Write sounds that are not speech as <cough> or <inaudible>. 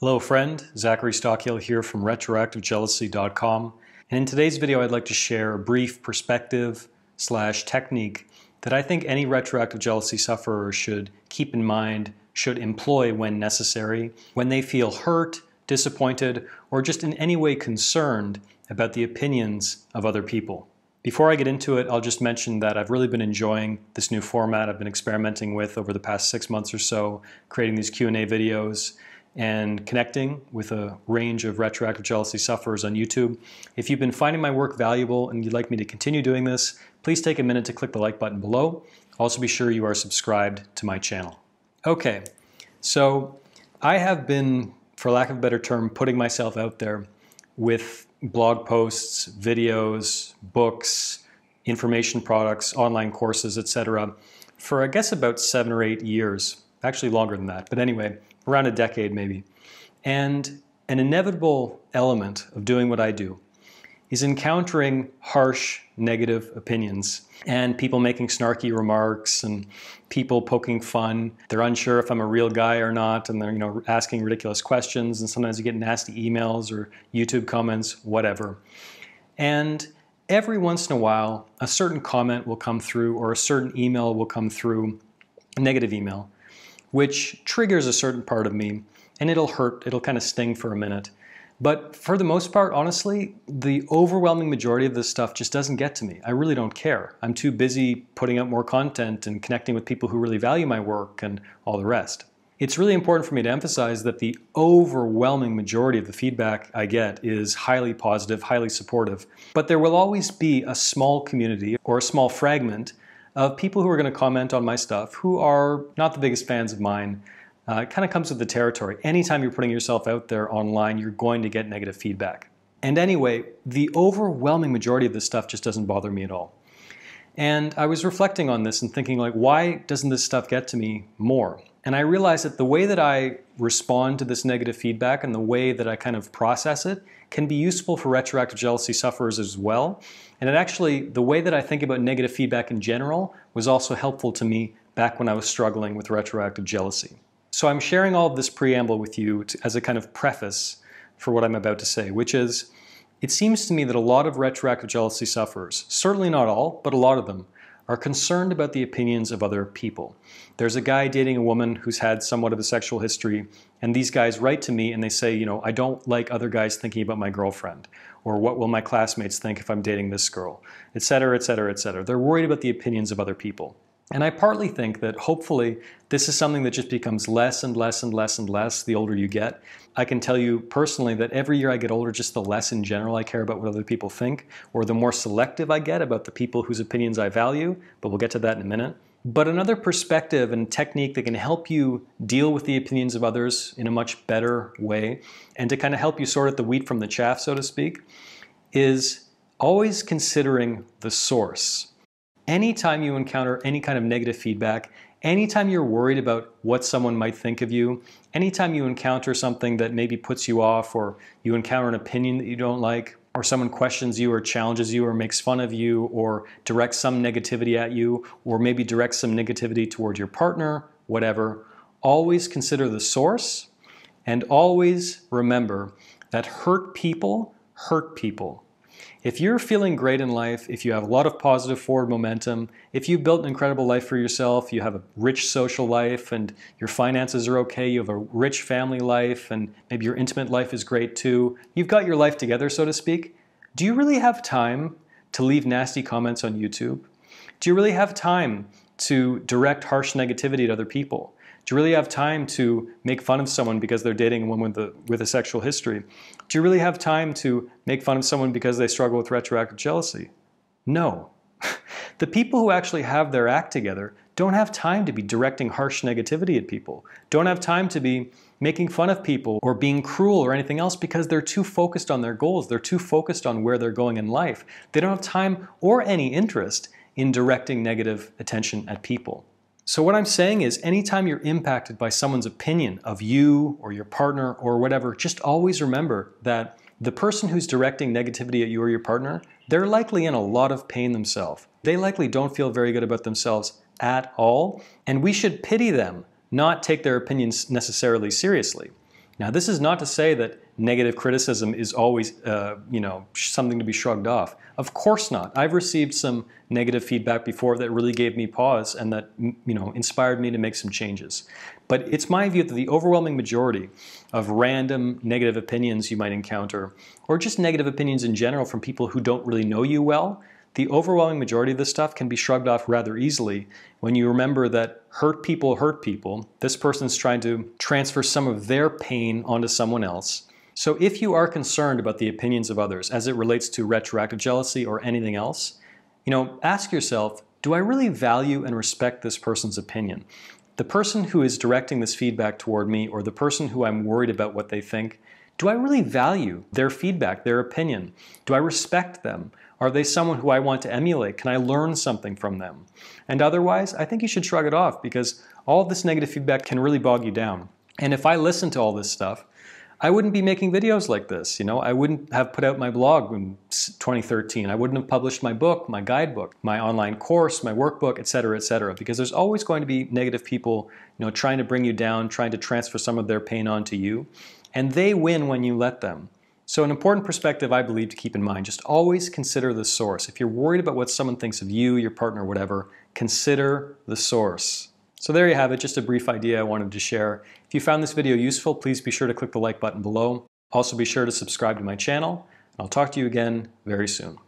Hello friend, Zachary Stockhill here from RetroactiveJealousy.com and in today's video I'd like to share a brief perspective slash technique that I think any retroactive jealousy sufferer should keep in mind, should employ when necessary, when they feel hurt, disappointed, or just in any way concerned about the opinions of other people. Before I get into it, I'll just mention that I've really been enjoying this new format I've been experimenting with over the past six months or so, creating these Q&A videos and connecting with a range of retroactive jealousy sufferers on YouTube. If you've been finding my work valuable and you'd like me to continue doing this, please take a minute to click the like button below. Also be sure you are subscribed to my channel. Okay, so I have been, for lack of a better term, putting myself out there with blog posts, videos, books, information products, online courses, etc., for I guess about seven or eight years, actually longer than that. But anyway, around a decade maybe. And an inevitable element of doing what I do is encountering harsh, negative opinions and people making snarky remarks and people poking fun. They're unsure if I'm a real guy or not, and they're you know asking ridiculous questions. And sometimes you get nasty emails or YouTube comments, whatever. And every once in a while, a certain comment will come through or a certain email will come through, a negative email, which triggers a certain part of me and it'll hurt, it'll kind of sting for a minute. But for the most part, honestly, the overwhelming majority of this stuff just doesn't get to me. I really don't care. I'm too busy putting out more content and connecting with people who really value my work and all the rest. It's really important for me to emphasize that the overwhelming majority of the feedback I get is highly positive, highly supportive. But there will always be a small community or a small fragment of people who are going to comment on my stuff who are not the biggest fans of mine. Uh, it kind of comes with the territory. Anytime you're putting yourself out there online, you're going to get negative feedback. And anyway, the overwhelming majority of this stuff just doesn't bother me at all. And I was reflecting on this and thinking like, why doesn't this stuff get to me more? And I realize that the way that I respond to this negative feedback and the way that I kind of process it can be useful for retroactive jealousy sufferers as well. And it actually, the way that I think about negative feedback in general was also helpful to me back when I was struggling with retroactive jealousy. So I'm sharing all of this preamble with you to, as a kind of preface for what I'm about to say, which is, it seems to me that a lot of retroactive jealousy sufferers, certainly not all, but a lot of them, are concerned about the opinions of other people. There's a guy dating a woman who's had somewhat of a sexual history, and these guys write to me and they say, you know, I don't like other guys thinking about my girlfriend, or what will my classmates think if I'm dating this girl, etc., etc., etc. They're worried about the opinions of other people. And I partly think that hopefully this is something that just becomes less and less and less and less the older you get. I can tell you personally that every year I get older, just the less in general I care about what other people think, or the more selective I get about the people whose opinions I value, but we'll get to that in a minute. But another perspective and technique that can help you deal with the opinions of others in a much better way, and to kind of help you sort out the wheat from the chaff, so to speak, is always considering the source anytime you encounter any kind of negative feedback, anytime you're worried about what someone might think of you, anytime you encounter something that maybe puts you off, or you encounter an opinion that you don't like, or someone questions you, or challenges you, or makes fun of you, or directs some negativity at you, or maybe directs some negativity toward your partner, whatever, always consider the source and always remember that hurt people hurt people. If you're feeling great in life, if you have a lot of positive forward momentum, if you built an incredible life for yourself, you have a rich social life and your finances are okay, you have a rich family life and maybe your intimate life is great too, you've got your life together, so to speak, do you really have time to leave nasty comments on YouTube? Do you really have time to direct harsh negativity at other people? Do you really have time to make fun of someone because they're dating a woman with a, with a sexual history? Do you really have time to make fun of someone because they struggle with retroactive jealousy? No. <laughs> the people who actually have their act together don't have time to be directing harsh negativity at people, don't have time to be making fun of people or being cruel or anything else because they're too focused on their goals. They're too focused on where they're going in life. They don't have time or any interest in directing negative attention at people. So, what I'm saying is, anytime you're impacted by someone's opinion of you or your partner or whatever, just always remember that the person who's directing negativity at you or your partner, they're likely in a lot of pain themselves. They likely don't feel very good about themselves at all, and we should pity them, not take their opinions necessarily seriously. Now, this is not to say that negative criticism is always uh, you know something to be shrugged off. Of course not. I've received some negative feedback before that really gave me pause and that you know inspired me to make some changes. But it's my view that the overwhelming majority of random negative opinions you might encounter, or just negative opinions in general from people who don't really know you well, the overwhelming majority of this stuff can be shrugged off rather easily when you remember that hurt people hurt people. This person's trying to transfer some of their pain onto someone else so if you are concerned about the opinions of others as it relates to retroactive jealousy or anything else, you know, ask yourself, do I really value and respect this person's opinion? The person who is directing this feedback toward me or the person who I'm worried about what they think, do I really value their feedback, their opinion? Do I respect them? Are they someone who I want to emulate? Can I learn something from them? And otherwise, I think you should shrug it off because all this negative feedback can really bog you down. And if I listen to all this stuff, I wouldn't be making videos like this. You know, I wouldn't have put out my blog in 2013. I wouldn't have published my book, my guidebook, my online course, my workbook, et cetera, et cetera. Because there's always going to be negative people, you know, trying to bring you down, trying to transfer some of their pain onto you. And they win when you let them. So an important perspective I believe to keep in mind, just always consider the source. If you're worried about what someone thinks of you, your partner, whatever, consider the source. So there you have it, just a brief idea I wanted to share. If you found this video useful, please be sure to click the like button below. Also be sure to subscribe to my channel. I'll talk to you again very soon.